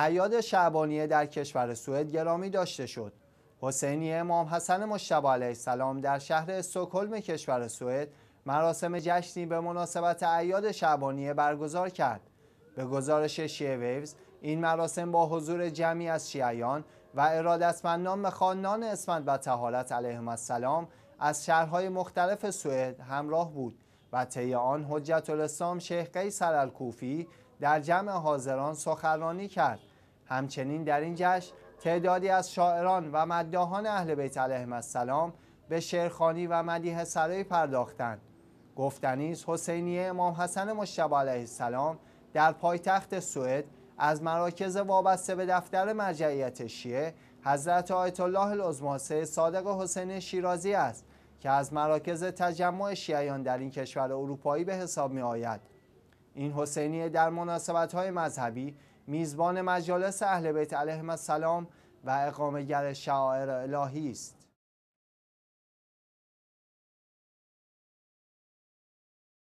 اعیاد شعبانیه در کشور سوئد گرامی داشته شد حسینی امام حسن مشتبه علیه السلام در شهر استکهلم کشور سوئد مراسم جشنی به مناسبت اعیاد شعبانیه برگزار کرد به گزارش شیه ویوز این مراسم با حضور جمعی از شیعیان و ارادتمندان به خاندان اسمت و تهارت علیهم السلام از شهرهای مختلف سوئد همراه بود و طی آن حجت الاسلام شیخ قیصر الکوفی در جمع حاضران سخنرانی کرد همچنین در این جشن تعدادی از شاعران و مداحان اهل بیت علیهم السلام به شعرخوانی و مدیح سرای پرداختند گفتنیز حسینی حسینیه امام حسن مجتبی علیه السلام در پایتخت سوئد از مراکز وابسته به دفتر مرجعیت شیعه حضرت آیت الله العظما صادق حسین شیرازی است که از مراکز تجمع شیعیان در این کشور اروپایی به حساب می آید این حسینیه در مناسبت های مذهبی میزبان مجالس اهل بیت علیهم السلام و اقامگر شعائر الهی است